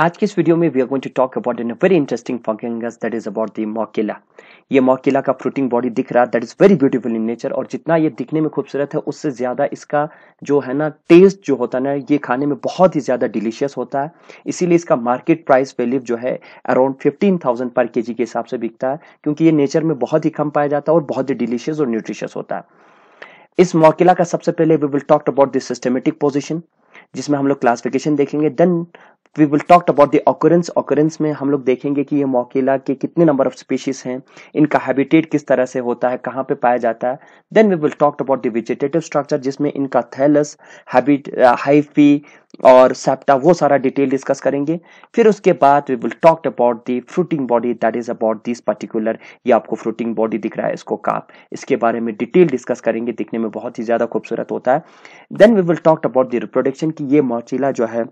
आज के इस वीडियो में we are going to talk about an very interesting fungus that is about the Morchella ये Morchella का फ्रूटिंग बॉडी दिख रहा है that is very beautiful in nature और जितना ये दिखने में खूबसूरत है उससे ज्यादा इसका जो है ना टेस्ट जो होता है ना ये खाने में बहुत ही ज्यादा डिलीशियस होता है इसीलिए इसका मार्केट प्राइस वैल्यू जो है अराउंड फिफ्टीन थाउजेंड पर के जी के हिसाब से बिकता है क्योंकि ये नेचर में बहुत ही कम पाया जाता है और बहुत ही डिलीशियस और न्यूट्रिशियस होता है इस मॉकिला का सबसे पहले we will talk about this systematic position जिसमें हम लोग क्लासिफिकेशन देखेंगे then we will talked about the occurrence occurrence में हम लोग देखेंगे कि ये मोकेला के कितने नंबर ऑफ स्पीशीज हैं इनका हैबिटेट किस तरह से होता है कहाँ पे पाया जाता है then we will talked about the vegetative structure जिसमें इनका थैलस हैबिट हाइफी और सेप्टा वो सारा डिटेल डिस्कस करेंगे फिर उसके बाद we will talked about the fruiting body that is about this particular ये आपको फ्रूटिंग बॉडी दिख रहा है इसको काप इसके बारे में डिटेल डिस्कस करेंगे दिखने में बहुत ही ज़्यादा खूबसूरत होता है then we will talked about the reproduction की ये मोचिला जो है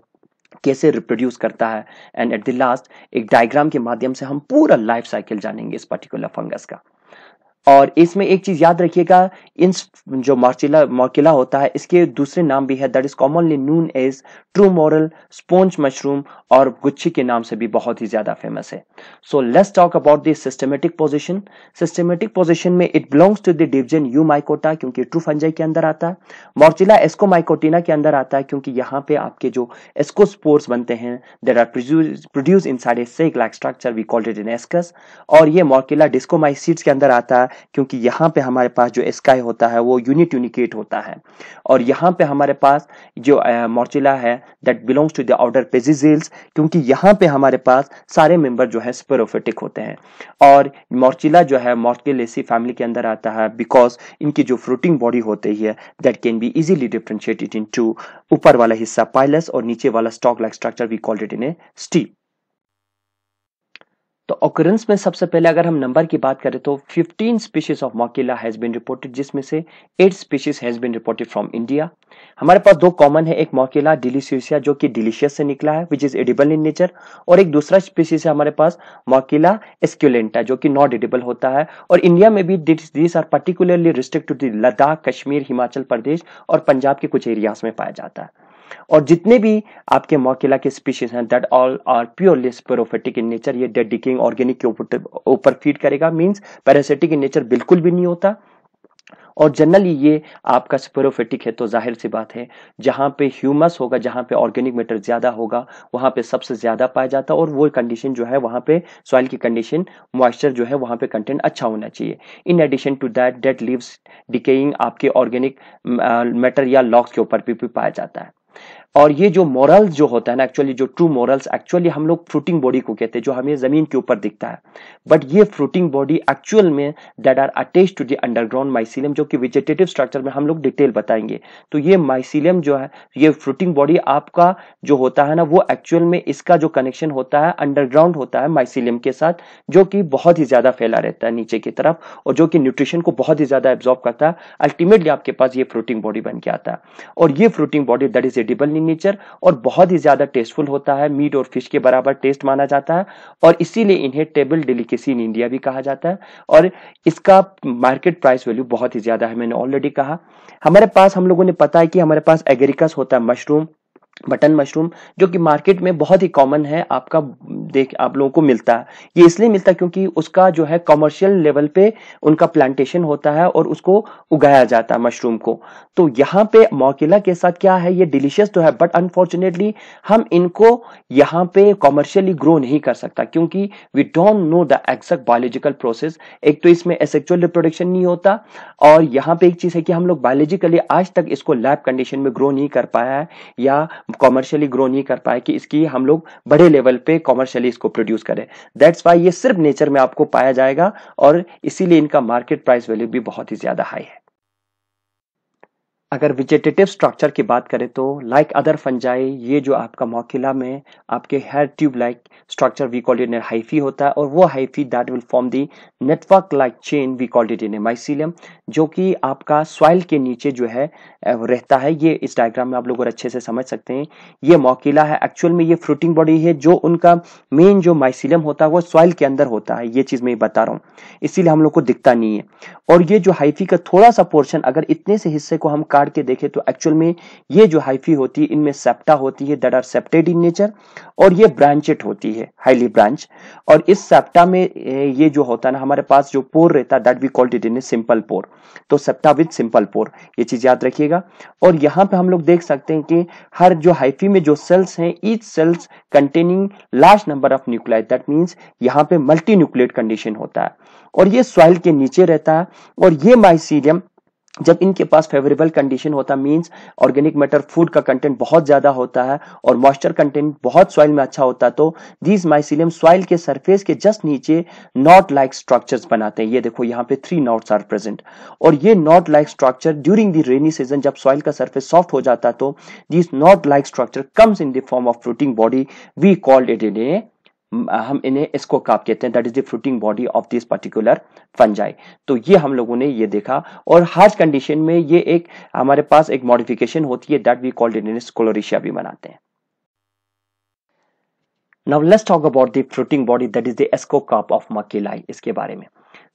कैसे रिप्रोड्यूस करता है एंड एट द लास्ट एक डायग्राम के माध्यम से हम पूरा लाइफ साइकिल जानेंगे इस पर्टिकुलर फंगस का और इसमें एक चीज याद रखिएगा इन जो मॉर्चिला मोकिला होता है इसके दूसरे नाम भी है that is commonly known as true morel sponge mushroom और गुच्छी के नाम से भी बहुत ही ज्यादा फेमस है so let's talk about this systematic position systematic position में it belongs to the division Eumycota क्योंकि ट्रू फंजाई के अंदर आता है मॉर्चिला एस्को माइकोटिना के अंदर आता है क्योंकि यहाँ पे आपके जो एस्को स्पोर्स बनते हैं there are produce inside a sac like structure we called it in ascus और ये मॉर्किला डिस्कोमाइसीड्स के अंदर आता है क्योंकि यहाँ पे हमारे पास जो स्काई होता है वो यूनिट यूनिकेट होता है और यहाँ पे हमारे पास जो मॉर्चिला है that belongs to the order Pezizales क्योंकि यहाँ पे हमारे पास सारे मेंबर जो है स्पेरोफिटिक होते हैं और मॉर्चिला जो है मॉर्चिलेसी फैमिली के अंदर आता है बिकॉज इनकी जो फ्रूटिंग बॉडी होती है that can be easily differentiated into ऊपर वाला हिस्सा पाइलस और नीचे वाला stalk like structure we called it in a stipe तो ऑकरेंस में सबसे पहले अगर हम नंबर की बात करें तो 15 species of Morchella has been reported जिसमें से 8 species has been reported from India हमारे पास दो कॉमन है एक मॉकिला डिलीशियसिया जो कि डिलीशियस से निकला है which is edible in nature और एक दूसरा स्पीशीज है हमारे पास मॉकिला एस्क्यूलेंटा जो कि नॉट एडिबल होता है और इंडिया में भी this are particularly restrict to Ladakh Kashmir Himachal Pradesh और पंजाब के कुछ एरियाज में पाया जाता है और जितने भी आपके मौकेला के स्पीशीज हैं that all are purely saprophytic in nature ये डेड डिकिंग ऑर्गेनिक के ऊपर फीड करेगा मीन्स पैरासिटिक इन नेचर बिल्कुल भी नहीं होता और जनरली ये आपका स्पेरोफेटिक है तो जाहिर सी बात है जहाँ पे ह्यूमस होगा जहाँ पे ऑर्गेनिक मैटर ज़्यादा होगा वहाँ पे सबसे ज़्यादा पाया जाता है और वो कंडीशन जो है वहाँ पे सॉइल की कंडीशन मॉइस्चर जो है वहाँ पे कंटेंट अच्छा होना चाहिए in addition to that dead leaves decaying आपके ऑर्गेनिक मैटर या लॉक्स के ऊपर भी, भी पाया जाता है और ये जो मॉरल्स जो होता है ना एक्चुअली जो ट्रू मॉरल्स एक्चुअली हम लोग फ्रूटिंग बॉडी को कहते हैं जो हमें जमीन के ऊपर दिखता है बट ये फ्रूटिंग बॉडी एक्चुअल में that are attach to the underground mycelium जो कि वेजिटेटिव स्ट्रक्चर में हम लोग डिटेल बताएंगे तो ये माइसिलियम जो है ये फ्रूटिंग बॉडी आपका जो होता है ना वो एक्चुअल में इसका जो कनेक्शन होता है अंडरग्राउंड होता है माइसिलियम के साथ जो कि बहुत ही ज्यादा फैला रहता है नीचे की तरफ और जो कि न्यूट्रिशन को बहुत ही ज्यादा एब्जॉर्ब करता है अल्टीमेटली आपके पास ये फ्रूटिंग बॉडी बन के आता है और ये fruiting body that is edible in nature और बहुत ही ज्यादा टेस्टफुल होता है मीट और फिश के बराबर टेस्ट माना जाता है और इसीलिए इन्हें टेबल डेलीकेसी इन इंडिया भी कहा जाता है और इसका मार्केट प्राइस वैल्यू बहुत ही ज्यादा है मैंने ऑलरेडी कहा हमारे पास हम लोगों ने पता है कि हमारे पास एग्रीकस होता है मशरूम बटन मशरूम जो कि मार्केट में बहुत ही कॉमन है आपका देख आप लोगों को मिलता है ये इसलिए मिलता है क्योंकि उसका जो है कॉमर्शियल लेवल पे उनका प्लांटेशन होता है और उसको उगाया जाता है मशरूम को तो यहाँ पे मोकेला के साथ क्या है ये डिलीशियस तो है बट अनफॉर्चुनेटली हम इनको यहाँ पे कॉमर्शियली ग्रो नहीं कर सकता क्योंकि we don't know the exact biological process एक तो इसमें एसेक्चुअल रिप्रोडक्शन नहीं होता और यहाँ पे एक चीज है कि हम लोग बायोलॉजिकली आज तक इसको लैब कंडीशन में ग्रो नहीं कर पाया है या कॉमर्शियली ग्रो नहीं कर पाए कि इसकी हम लोग बड़े लेवल पे कॉमर्शियली इसको प्रोड्यूस करें दैट्स वाई ये सिर्फ नेचर में आपको पाया जाएगा और इसीलिए इनका मार्केट प्राइस वैल्यू भी बहुत ही ज्यादा हाई है अगर विजेटेटिव स्ट्रक्चर की बात करें तो लाइक अदर फंजाई ये जो आपका मोकिला में आपके hair tube like structure we call it hyphae होता है और वो hyphae that will form the network like chain we called it in mycelium जो कि आपका सॉइल के नीचे जो है रहता है ये इस डायग्राम में आप लोग और अच्छे से समझ सकते हैं ये मौकीला है एक्चुअल में ये फ्रूटिंग बॉडी है जो उनका मेन जो माइसिलियम होता है वो सॉइल के अंदर होता है ये चीज़ मैं बता रहा हूँ इसीलिए हम लोग को दिखता नहीं है और ये जो हाइफी का थोड़ा सा पोर्शन अगर इतने से हिस्से को हम काट के देखें तो एक्चुअल में ये जो हाइफी होती है इनमें सेप्टा होती है that are septate in nature और ये ब्रांचेड होती है हाईली ब्रांच और इस सेप्टा में ये जो होता है ना हमारे पास जो पोर रहता है that we called it in a simple pore तो सप्टा विद सिंपल पोर ये चीज याद रखिएगा और यहाँ पे हम लोग देख सकते हैं कि हर जो हाइफी में जो सेल्स हैं each cells containing large number of nuclei that means यहाँ पे मल्टी न्यूक्लियट कंडीशन होता है और ये सॉइल के नीचे रहता है और ये माइसीरियम जब इनके पास फेवरेबल कंडीशन होता मींस ऑर्गेनिक मैटर फूड का कंटेंट बहुत ज्यादा होता है और मॉइस्चर कंटेंट बहुत सॉइल में अच्छा होता है तो दीज माइसिलियम सॉइल के सरफेस के जस्ट नीचे नॉट लाइक स्ट्रक्चर्स बनाते हैं ये देखो यहाँ पे थ्री नॉट्स आर प्रेजेंट और ये knot like structure during the rainy season जब सॉइल का सर्फेस सॉफ्ट हो जाता तो these knot like structure comes in the form of fruiting body we called it in a हम इन्हें इसको काप कहते हैं that is the fruiting body of this particular fungi तो ये हम लोगों ने ये देखा और हार्ज कंडीशन में ये एक हमारे पास एक मॉडिफिकेशन होती है दैट वी कॉल्ड इन कोलोरिशिया भी मनाते हैं now let's talk about the fruiting body that is the ascocarp of Morchella इसके बारे में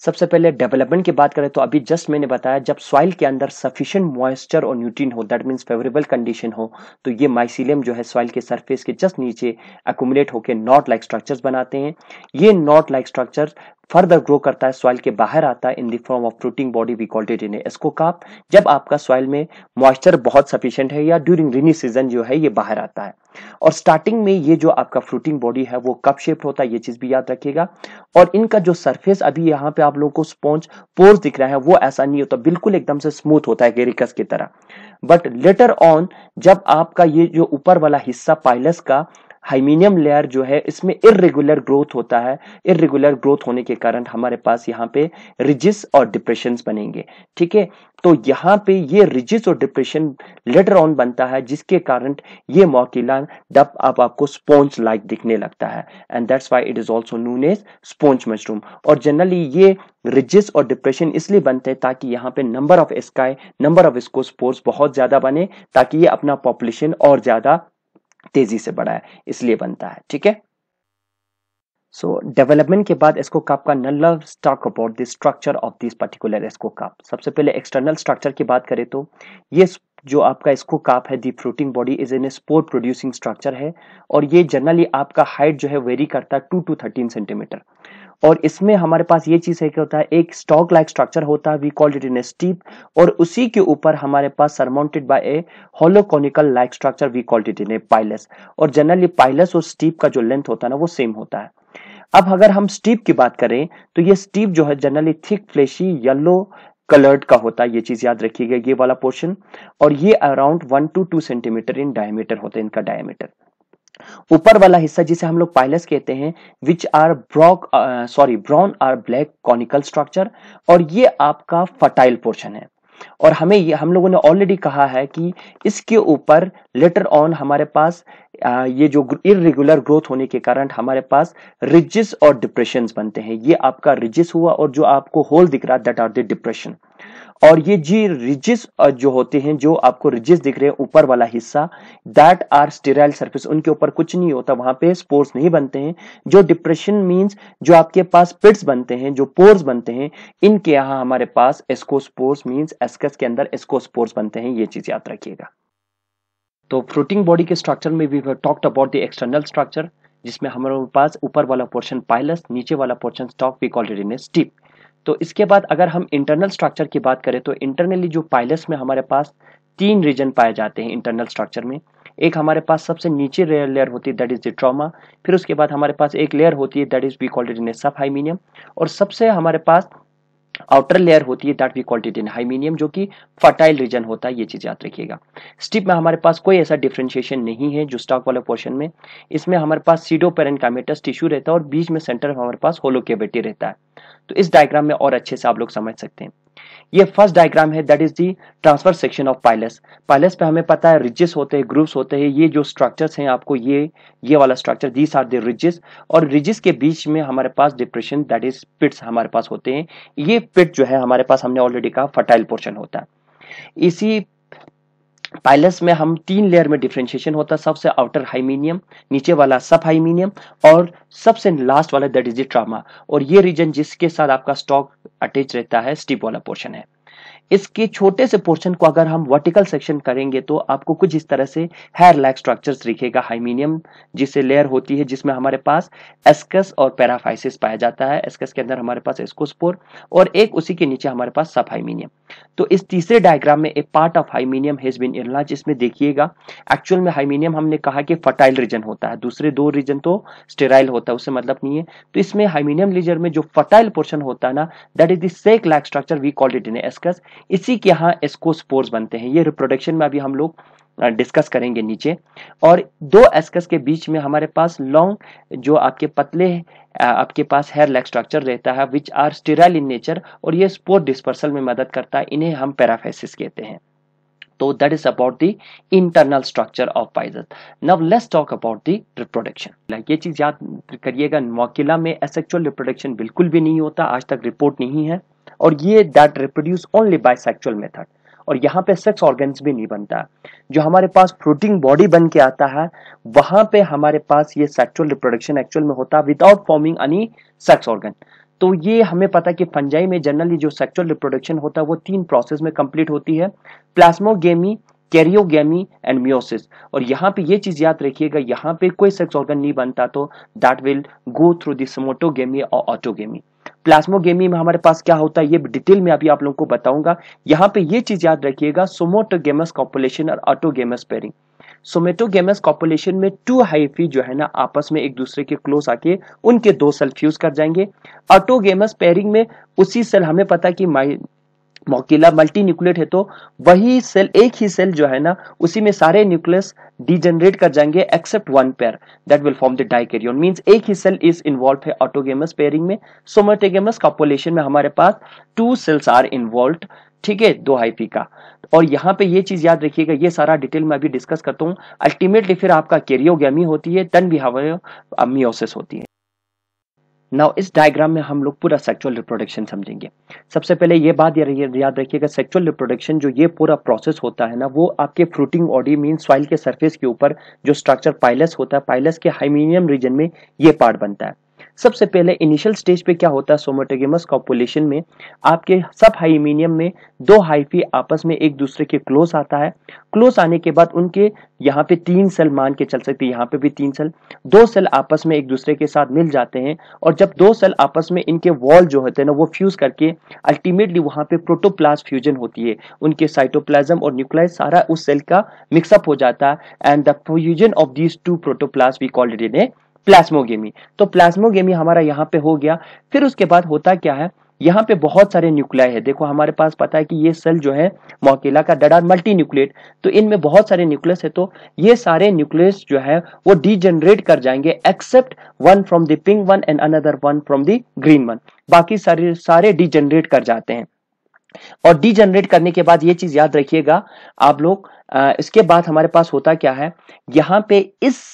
सबसे पहले डेवलपमेंट की बात करें तो अभी जस्ट मैंने बताया जब सॉइल के अंदर सफिशियंट मॉइस्चर और न्यूट्रीन हो दैट मीन्स फेवरेबल कंडीशन हो तो ये माइसिलियम जो है सॉइल के सरफेस के जस्ट नीचे एकुमुलेट होकर नॉट लाइक स्ट्रक्चर्स बनाते हैं ये knot like structure further grow करता है सॉइल के बाहर आता है in the form of fruiting body we called it in ascocarp जब आपका सॉइल में मॉइस्चर बहुत सफिशियंट है या ड्यूरिंग रेनी सीजन जो है ये बाहर आता है और स्टार्टिंग में ये जो आपका फ्रूटिंग बॉडी है वो कप शेप होता है ये चीज भी याद रखिएगा और इनका जो सरफेस अभी यहाँ पे आप लोगों को स्पॉन्ज पोर्स दिख रहा है वो ऐसा नहीं होता बिल्कुल एकदम से स्मूथ होता है गेरिकस की तरह बट लेटर ऑन जब आपका ये जो ऊपर वाला हिस्सा पाइलस का हाइमीनियम लेयर जो है इसमें इरेगुलर ग्रोथ होता है इरेगुलर ग्रोथ होने के कारण हमारे पास यहाँ पे रिजिस और डिप्रेशन बनेंगे ठीक है तो यहाँ पे ये रिजिस और डिप्रेशन लेटर ऑन बनता है जिसके कारण ये मोकिला डब आप आपको स्पॉन्ज लाइक दिखने लगता है and that's why it is also known as sponge mushroom और जनरली ये रिजिस और डिप्रेशन इसलिए बनते हैं ताकि यहाँ पे number of asci number of स्को बहुत ज्यादा बने ताकि ये अपना पॉपुलेशन और ज्यादा तेजी से बढ़ा है इसलिए बनता है ठीक है सो डेवलपमेंट के बाद एस्को कप का नल talk about the structure of this particular ascocarp सबसे पहले एक्सटर्नल स्ट्रक्चर की बात करें तो ये जो आपका इसको काप है the fruiting body is an spore producing structure है और ये जनरली आपका हाइट जो है वेरी करता है टू टू थर्टीन सेंटीमीटर और इसमें हमारे पास ये चीज है क्या होता है एक स्टॉक लाइक स्ट्रक्चर होता है we called it in stipe और उसी के ऊपर हमारे पास surmounted by a hollow conical like structure we called it in a pileus और जनरली पाइलस और स्टीप का जो लेंथ होता है ना वो सेम होता है अब अगर हम स्टीप की बात करें तो ये स्टीप जो है generally thick fleshy yellow coloured का होता है ये चीज याद रखिएगा ये वाला पोर्शन और ये around one to two centimetre in diameter होता है इनका डायमीटर ऊपर वाला हिस्सा जिसे हम लोग पाइलस कहते हैं which are broke sorry brown or black conical structure और ये आपका फर्टाइल पोर्शन है और हमें ये हम लोगों ने ऑलरेडी कहा है कि इसके ऊपर लेटर ऑन हमारे पास आ, uh, ये जो इरेगुलर ग्रोथ होने के कारण हमारे पास रिजिस और डिप्रेशन बनते हैं ये आपका रिजिस हुआ और जो आपको होल दिख रहा दैट आर द डिप्रेशन और ये जी रिजिस जो होते हैं जो आपको रिजिस दिख रहे हैं ऊपर वाला हिस्सा दैट आर स्टेराइल सर्फेस उनके ऊपर कुछ नहीं होता वहां पे स्पोर्स नहीं बनते हैं जो डिप्रेशन मीन्स जो आपके पास पिट्स बनते हैं जो पोर्स बनते हैं इनके यहाँ हमारे पास एस्कोस्पोर्स मीन्स एस्कस के अंदर एस्कोस्पोर्स बनते हैं ये चीज याद रखिएगा तो फ्रूटिंग बॉडी के स्ट्रक्चर में we have talked about the external structure जिसमें हमारे पास ऊपर वाला पोर्शन पाइलस नीचे वाला portion stalk we call it in stipe तो इसके बाद अगर हम इंटरनल स्ट्रक्चर की बात करें तो इंटरनली जो पाइलस में हमारे पास तीन रीजन पाए जाते हैं इंटरनल स्ट्रक्चर में एक हमारे पास सबसे नीचे लेयर होती है दैट इज द ट्रॉमा फिर उसके बाद हमारे पास एक लेयर होती है that is we called it in subhymenium और सबसे हमारे पास आउटर लेयर होती है that we called it in hymenium जो कि फर्टाइल रीजन होता है ये चीज़ याद रखिएगा स्टिप में हमारे पास कोई ऐसा डिफ्रेंशिएशन नहीं है जो स्टॉक वाले पोर्शन में इसमें हमारे पास सीडो पेरेंट टिश्यू रहता है और बीच में सेंटर हमारे पास होलोकेविटी रहता है तो इस डायग्राम में और अच्छे से आप लोग समझ सकते हैं ये फर्स्ट डायग्राम है that is the transverse section of pileus pileus पे हमें पता है रिजेस होते हैं ग्रुप्स होते हैं ये जो स्ट्रक्चर्स हैं आपको ये ये वाला structure these are the ridges और रिजेस के बीच में हमारे पास डिप्रेशन दैट इज पिट्स हमारे पास होते हैं ये पिट जो है हमारे पास हमने ऑलरेडी कहा फर्टाइल पोर्शन होता है इसी पाइलस में हम तीन लेयर में डिफ्रेंशिएशन होता है सबसे आउटर हाइमीनियम नीचे वाला सब हाइमीनियम और सबसे लास्ट वाला दैट इज ट्रामा और ये रीजन जिसके साथ आपका स्टॉक अटैच रहता है स्टीप वाला पोर्शन है इसके छोटे से पोर्शन को अगर हम वर्टिकल सेक्शन करेंगे तो आपको कुछ इस तरह से हेयर लाइक स्ट्रक्चर्स दिखेगा हाइमीनियम जिसे लेयर होती है जिसमें हमारे पास एस्कस और पैराफाइसिस पाया जाता है एस्कस के अंदर हमारे पास एस्कोस्पोर और एक उसी के नीचे हमारे पास सब हाइमीनियम तो इस तीसरे डायग्राम में a part of hymenium has been enlarge इसमें देखिएगा एक्चुअल में हाइमीनियम हमने कहा कि फर्टाइल रीजन होता है दूसरे दो रीजन तो स्टेराइल होता है उससे मतलब नहीं है तो इसमें हाइमीनियम लीजर में जो फर्टाइल पोर्शन होता है ना that is deck like structure we called it in ascus इसी के यहाँ एस्कोस्पोर्स बनते हैं ये रिप्रोडक्शन में अभी हम लोग डिस्कस करेंगे नीचे और दो एस्कस के बीच में हमारे पास लॉन्ग जो आपके पतले आपके पास हेयर लेग स्ट्रक्चर रहता है which are sterile in nature और ये स्पोर्ट डिस्पर्सल में मदद करता है इन्हें हम पैराफेसिस कहते हैं तो that is about the internal structure of pileus now let's talk about the reproduction like ये चीज याद करिएगा मोकिला में एसेक्चुअल रिप्रोडक्शन बिल्कुल भी नहीं होता आज तक रिपोर्ट नहीं है और ये that reproduce only by sexual method और यहाँ पे सेक्स ऑर्गन्स भी नहीं बनता जो हमारे पास फ्रूटिंग बॉडी बन के आता है वहां पे हमारे पास ये सेक्चुअल रिप्रोडक्शन एक्चुअल में होता है without forming any sex organ तो ये हमें पता है कि फंजाई में जनरली जो सेक्चुअल रिप्रोडक्शन होता है वो तीन प्रोसेस में कंप्लीट होती है प्लास्मोगेमी कैरियोगेमी एंड मियोसिस और यहाँ पे ये चीज याद रखिएगा यहाँ पे कोई सेक्स ऑर्गन नहीं बनता तो that will go through the somatogamy और ऑटोगेमी प्लाज्मोगेमी में हमारे पास क्या होता है ये डिटेल में अभी आप लोगों को बताऊंगा यहाँ पे ये चीज याद रखिएगा सोमोटोगेमस कॉपुलेशन और ऑटोगेमस पेरिंग सोमेटोगेमस कॉपुलेशन में टू हाइफी जो है ना आपस में एक दूसरे के क्लोज आके उनके दो सेल फ्यूज कर जाएंगे ऑटोगेमस पेरिंग में उसी सेल हमें पता कि मोकिला मल्टी न्यूक्लियट है तो वही सेल एक ही सेल जो है ना उसी में सारे न्यूक्लियस डिजेनरेट कर जाएंगे except one pair that will form the dikaryon means एक ही सेल इज इन्वॉल्व है ऑटोगेमस पेयरिंग में सोमोटेगेमस कॉपुलेशन में हमारे पास टू सेल्स आर इन्वॉल्व ठीक है दो हाइपी का और यहाँ पे ये चीज याद रखिएगा ये सारा डिटेल में अभी डिस्कस करता हूँ अल्टीमेटली फिर आपका कैरियोगेमी होती है तन भी हवा मियोसिस होती है नाउ इस डायग्राम में हम लोग पूरा सेक्चुअल रिप्रोडक्शन समझेंगे सबसे पहले ये बात याद रखिएगा सेक्चुअल रिप्रोडक्शन जो ये पूरा प्रोसेस होता है ना वो आपके फ्रूटिंग ऑडी मीन सॉइल के सरफेस के ऊपर जो स्ट्रक्चर पाइलस होता है पाइलस के हाइमिनियम रीजन में ये पार्ट बनता है सबसे पहले इनिशियल स्टेज पे क्या होता है सोमोटोगेमस कॉपुलेशन में आपके सब हाइमिनियम में दो हाइफी आपस में एक दूसरे के क्लोज आता है क्लोज आने के बाद उनके यहाँ पे तीन सेल मान के चल सकते हैं यहाँ पे भी तीन सेल दो सेल आपस में एक दूसरे के साथ मिल जाते हैं और जब दो सेल आपस में इनके वॉल जो होते हैं ना वो फ्यूज करके अल्टीमेटली वहां पे प्रोटोप्लाज फ्यूजन होती है उनके साइटोप्लाज्म और न्यूक्लियस सारा उस सेल का मिक्सअप हो जाता है and the fusion of these two protoplasm we called it in a plasmogamy तो प्लास्मोगेमी हमारा यहाँ पे हो गया फिर उसके बाद होता क्या है यहाँ पे बहुत सारे न्यूक्लियाई है देखो हमारे पास पता है कि ये सेल जो है मोकेला का डडा मल्टी न्यूक्लियट तो इनमें बहुत सारे न्यूक्लियस है तो ये सारे न्यूक्लियस जो है वो डीजनरेट कर जाएंगे except one from the pink one and another one from the green one बाकी सारे सारे डीजनरेट कर जाते हैं और डीजनरेट करने के बाद ये चीज याद रखिएगा आप लोग इसके बाद हमारे पास होता क्या है यहाँ पे इस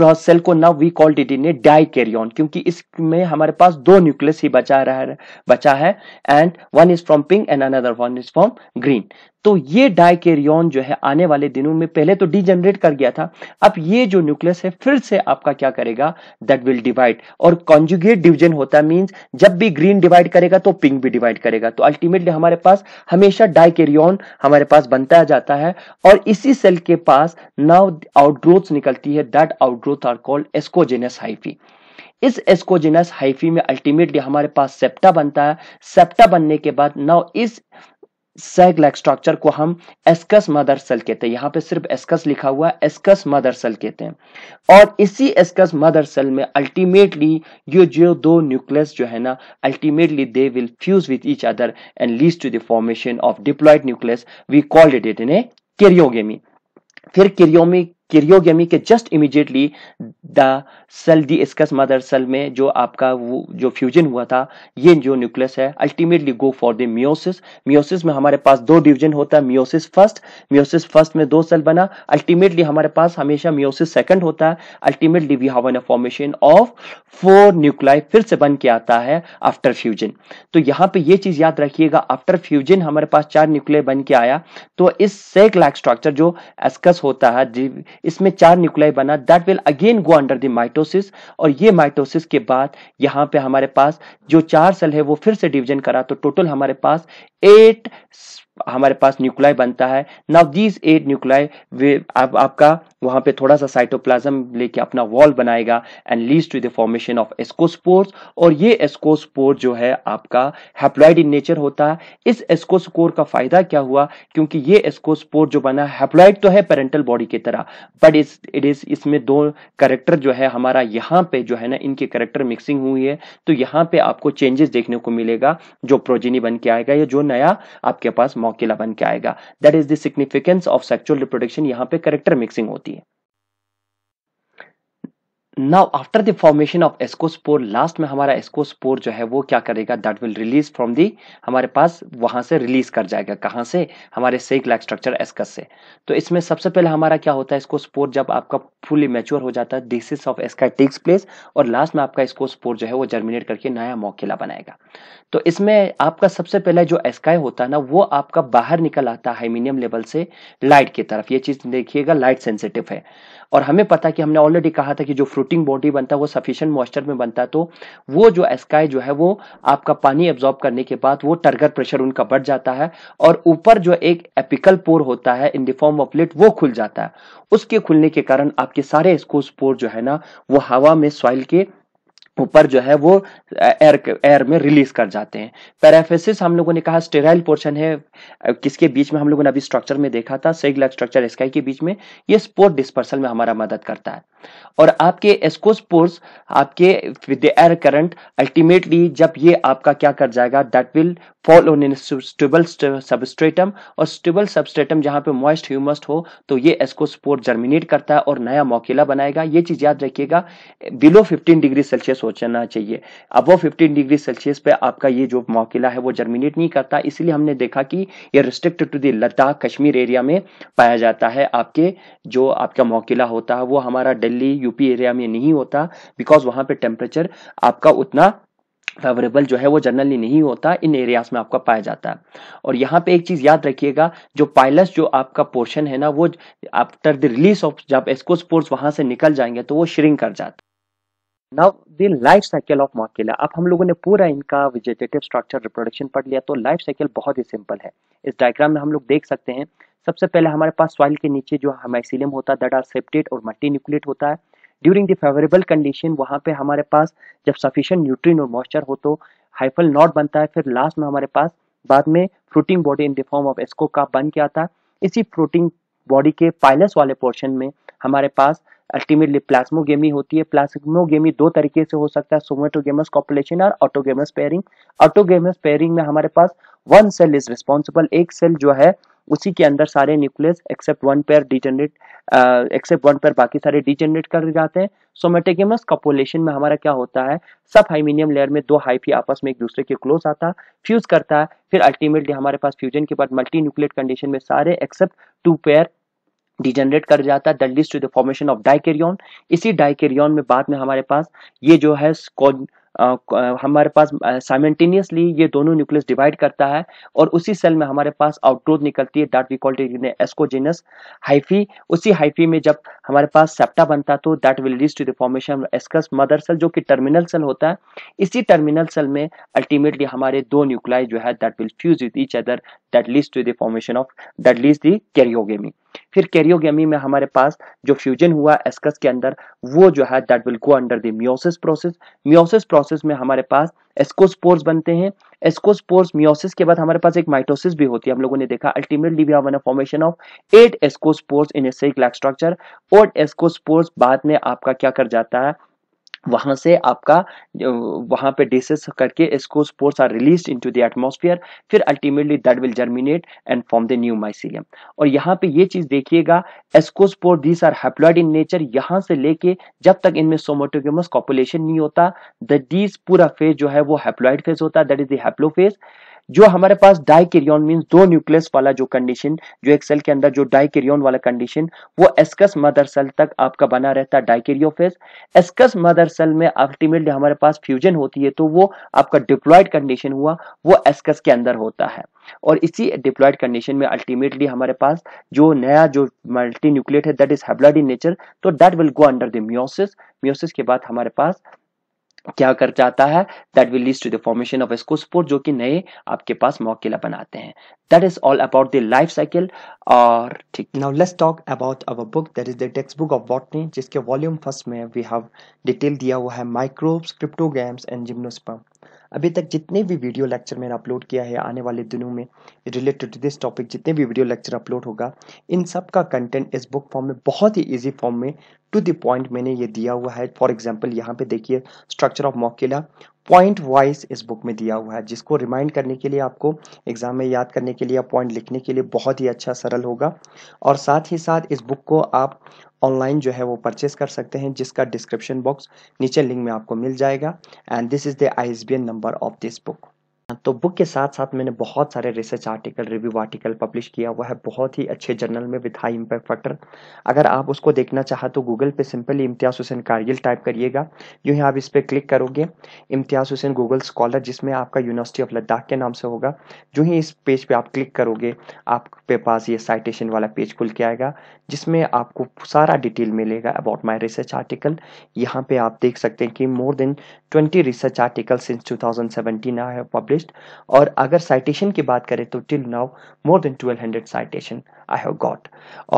सेल को नाउ वी कॉल डीडीएनए डाई कैरियन क्योंकि इसमें हमारे पास दो न्यूक्लियस ही बचा रहा है बचा है and one is from pink and another one is from green तो ये डाइकेरियन जो है आने वाले दिनों में पहले तो डिजनरेट कर गया था अब ये जो न्यूक्लियस है फिर से आपका क्या करेगा दैट विल डिवाइड और कॉन्जुगेट डिविजन होता मीन्स जब भी ग्रीन डिवाइड करेगा तो पिंक भी डिवाइड करेगा तो अल्टीमेटली हमारे पास हमेशा डाइकेरियन हमारे पास बनता जाता है और इसी सेल के पास नाउ आउटग्रोथ निकलती है that outgrowth are called ascogenous hyphae इस एस्कोजेनस हाइफी में अल्टीमेटली हमारे पास सेप्टा बनता है सेप्टा बनने के बाद नाउ इस सेग लाइक स्ट्रक्चर को हम एस्कस मदर सेल कहते हैं यहाँ पे सिर्फ एस्कस लिखा हुआ है एस्कस मदर सेल कहते हैं और इसी एस्कस मदर सेल में अल्टीमेटली ये जो दो न्यूक्लियस जो है ना ultimately they will fuse with each other and lead to the formation of diploid nucleus we called it it in a karyogamy फिर कैरियोमी किरियोगेमी के just immediately the cell the ascus mother cell में जो आपका वो जो fusion हुआ था ये जो न्यूक्लियस है ultimately go for the meiosis meiosis में हमारे पास दो डिवीजन होता है मियोसिस फर्स्ट मियोसिस फर्स्ट में दो सेल बना अल्टीमेटली हमारे पास हमेशा मियोसिस सेकंड होता है ultimately we have an formation of four nuclei फिर से बन के आता है आफ्टर फ्यूजन तो यहां पे ये चीज याद रखिएगा आफ्टर फ्यूजन हमारे पास चार न्यूक्लियर बन के आया तो इस सेक लाइक स्ट्रक्चर जो एस्कस होता है इसमें चार न्यूक्लाई बना that will again go under the mitosis और ये माइटोसिस के बाद यहाँ पे हमारे पास जो चार सेल है वो फिर से डिवीजन करा तो टोटल हमारे पास एट हमारे पास न्यूक्लाई बनता है नाउ दीज एट न्यूक्लाई वे आप, आपका वहां पे थोड़ा सा साइटोप्लाज्म लेके अपना वॉल बनाएगा and leads to the formation of ascospores और ये एस्कोस्पोर जो है आपका हैप्लॉइड इन नेचर होता है इस एस्कोस्पोर का फायदा क्या हुआ क्योंकि ये एस्कोस्पोर जो बना हैप्लॉइड तो है पेरेंटल बॉडी की तरह बट इस इट इज इसमें दो करेक्टर जो है हमारा यहां पे जो है ना इनके करेक्टर मिक्सिंग हुई है तो यहां पे आपको चेंजेस देखने को मिलेगा जो प्रोजेनी बन के आएगा या जो न नया आपके पास मौकेला बन के आएगा that is the significance of sexual reproduction यहाँ पे करेक्टर मिक्सिंग होती है now after the formation of ascospore last में हमारा एस्कोस्पोर जो है वो क्या करेगा that will release from the हमारे पास वहां से रिलीज कर जाएगा कहाँ से हमारे सेक लाइक स्ट्रक्चर एस्कस से तो इसमें सबसे पहले हमारा क्या होता है एस्कोस्पोर जब आपका फुली मेच्योर हो जाता है dehiscence of ascus takes place और लास्ट में आपका एस्कोस्पोर जो है वो जर्मिनेट करके नया मौकेला बनाएगा तो इसमें आपका सबसे पहले जो एस्काई होता है ना वो आपका बाहर निकल आता है हाइमिनियम लेवल से लाइट की तरफ ये चीज देखिएगा लाइट सेंसिटिव है और हमें पता कि हमने ऑलरेडी कहा था कि जो फ्रूटिंग बॉडी बनता है वो सफिशियंट मॉइस्चर में बनता है तो वो जो एस्काई जो है वो आपका पानी एब्जॉर्ब करने के बाद वो टर्गर प्रेशर उनका बढ़ जाता है और ऊपर जो एक एपिकल पोर होता है in the form of lid वो खुल जाता है उसके खुलने के कारण आपके सारे पोर जो है ना वो हवा में सॉइल के ऊपर जो है वो एयर एयर में रिलीज कर जाते हैं पैराफेसिस हम लोगों ने कहा स्टेराइल पोर्शन है किसके बीच में हम लोगों ने अभी स्ट्रक्चर में देखा था सेगला स्ट्रक्चर स्काई के बीच में ये स्पोर डिस्पर्सल में हमारा मदद करता है और आपके एस्कोस्पोर्स आपके विद एयर करंट अल्टीमेटली जब ये आपका क्या कर जाएगा that will fall on in stable substratum और स्टेबल सबस्ट्रेटम जहां पे मॉइस्ट ह्यूमस्ट हो तो ये एस्कोस्पोर जर्मिनेट करता है और नया मौकेला बनाएगा ये चीज याद रखिएगा बिलो फिफ्टीन डिग्री सेल्सियस सोचना चाहिए अब वो फिफ्टीन डिग्री सेल्सियस पे आपका ये जो मौकिला है वो जर्मिनेट नहीं करता इसलिए हमने देखा कि ये restrict to the Ladakh Kashmir area में पाया जाता है आपके जो आपका मौकिला होता है वो हमारा दिल्ली यूपी एरिया में नहीं होता बिकॉज वहां पर टेम्परेचर आपका उतना फेवरेबल जो है वो जनरली नहीं होता इन एरियाज में आपका पाया जाता है और यहाँ पे एक चीज़ याद रखिएगा जो पायलस जो आपका पोर्शन है ना वो आफ्टर द रिलीज ऑफ जब स्पोर्ट्स वहां से निकल जाएंगे तो वो श्रिंक कर जाता है now the life cycle of Morchella अब हम लोगों ने पूरा इनका वेजिटेटिव स्ट्रक्चर रिप्रोडक्शन पढ़ लिया तो लाइफ साइकिल बहुत ही सिंपल है इस डायग्राम में हम लोग देख सकते हैं सबसे पहले हमारे पास सॉइल के नीचे जो हमाइसिलियम होता है दट आर सेप्टेड और मल्टी न्यूक्लियट होता है ड्यूरिंग द फेवरेबल कंडीशन वहाँ पे हमारे पास जब सफिशियंट न्यूट्रीन और मॉइस्चर हो तो हाइफल नॉट बनता है फिर लास्ट में हमारे पास बाद में fruiting body in the form of ascocarp बन के आता है इसी फ्रूटिंग बॉडी के पाइलस वाले पोर्शन में हमारे पास अल्टीमेटली प्लाज्मोगेमी होती है प्लाज्मोगेमी दो तरीके से हो सकता है सोमेटोगेमस कॉपुलेशन और ऑटोगेमस पेयरिंग ऑटोगेमस पेयरिंग में हमारे पास वन सेल इज रिस्पॉन्सिबल एक सेल जो है उसी के अंदर सारे nucleus except one pair degenerate except one pair बाकी सारे डिजेनरेट कर जाते हैं सोमेटेगेमस कॉपुलेशन में हमारा क्या होता है सब हाइमीनियम लेयर में दो हाइफी आपस में एक दूसरे के क्लोज आता है फ्यूज करता है फिर अल्टीमेटली हमारे पास फ्यूजन के बाद मल्टी न्यूक्लियर कंडीशन में सारे एक्सेप्ट टू पेयर डिजनरेट कर जाता है that to the formation of dikaryon इसी डाइकेरियन में बाद में हमारे पास ये जो है आ, हमारे पास साइमेंटेनियसली ये दोनों न्यूक्लियस डिवाइड करता है और उसी सेल में हमारे पास आउटग्रोथ निकलती है that we called it ascogenous hyphae उसी हाइफी में जब हमारे पास सेप्टा बनता तो that will lead to the formation ascus mother cell जो कि टर्मिनल सेल होता है इसी टर्मिनल सेल में अल्टीमेटली हमारे दो न्यूक्लाई जो है that will fuse with each other that leads to the formation of that leads the karyogamy फिर कैरियोगेमी में हमारे पास जो फ्यूजन हुआ एस्कस के अंदर वो जो है that will go under the meiosis process meiosis process में हमारे पास एस्कोस्पोर्स बनते हैं एस्कोस्पोर्स म्योसिस के बाद हमारे पास एक माइटोसिस भी होती है हम लोगों ने देखा ultimately we have formation of eight ascospores in a sac structure और एस्कोस्पोर्स बाद में आपका क्या कर जाता है वहां से आपका वहां पे डिसेस करके इसको spores are released into the atmosphere फिर ultimately that will germinate and form the new mycelium और यहाँ पे ये चीज देखिएगा ascospore these are haploid in nature यहाँ से लेके जब तक इनमें सोमोटोगेमस कॉपुलेशन नहीं होता द पूरा फेज जो है वो हैप्लॉइड फेज होता है that is the haplophase जो हमारे पास डाइकेरियन मीन दो न्यूक्लियस वाला जो कंडीशन जो एक सेल के अंदर जो डाइकेरियन वाला कंडीशन वो एस्कस मदर सेल तक आपका बना रहता है डाइकेरियोफेज एस्कस मदर सेल में अल्टीमेटली हमारे पास फ्यूजन होती है तो वो आपका डिप्लॉयड कंडीशन हुआ वो एस्कस के अंदर होता है और इसी डिप्लॉयड कंडीशन में अल्टीमेटली हमारे पास जो नया जो मल्टी न्यूक्लियट है that is haploid in nature तो that will go under the meiosis meiosis के बाद हमारे पास क्या कर जाता है that will lead to the formation of ascospore जो कि नए आपके पास मॉकिला बनाते हैं that is all about the life cycle और ठीक now let's talk about our book that is the text book of botany जिसके वॉल्यूम फर्स्ट में वी हैव डिटेल दिया हुआ है माइक्रोब्स क्रिप्टोगेम्स एंड जिम्नोस्पर्म अभी तक जितने भी वीडियो लेक्चर मैंने अपलोड किया है आने वाले दिनों में रिलेटेड टू दिस टॉपिक जितने भी वीडियो लेक्चर अपलोड होगा इन सब का कंटेंट इस बुक फॉर्म में बहुत ही ईजी फॉर्म में टू द पॉइंट मैंने ये दिया हुआ है फॉर एग्जाम्पल यहाँ पे देखिए structure of Morchella point wise इस बुक में दिया हुआ है जिसको रिमाइंड करने के लिए आपको एग्जाम में याद करने के लिए पॉइंट लिखने के लिए बहुत ही अच्छा सरल होगा और साथ ही साथ इस बुक को आप ऑनलाइन जो है वो परचेस कर सकते हैं जिसका डिस्क्रिप्शन बॉक्स नीचे लिंक में आपको मिल जाएगा and this is the I number of this book तो बुक के साथ साथ मैंने बहुत सारे research article review article publish किया हुआ है बहुत ही अच्छे जर्नल में विद हाई इम्पैक्ट फैक्टर अगर आप उसको देखना चाहे तो गूगल पे सिंपली इम्तियाज़ हुसैन कारगिल टाइप करिएगा जो ही आप इस पर क्लिक करोगे इम्तियाज़ हुसैन गूगल स्कॉलर जिसमें आपका यूनिवर्सिटी ऑफ लद्दाख के नाम से होगा जो ही इस पेज पर पे आप क्लिक करोगे आप आपके पास ये साइटेशन वाला पेज खुल के आएगा जिसमें आपको सारा डिटेल मिलेगा अबाउट माय रिसर्च आर्टिकल यहाँ पे आप देख सकते हैं कि more than 20 research article since 2017 I have published और अगर साइटेशन की बात करें तो till now more than 1200 citation I have got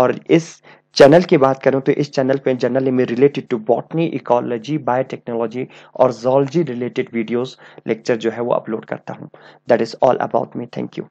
और इस चैनल की बात करूं तो इस चैनल पे जनरली में related to botany ecology biotechnology और जोलॉजी रिलेटेड वीडियोस लेक्चर जो है वो अपलोड करता हूं that is all about me thank you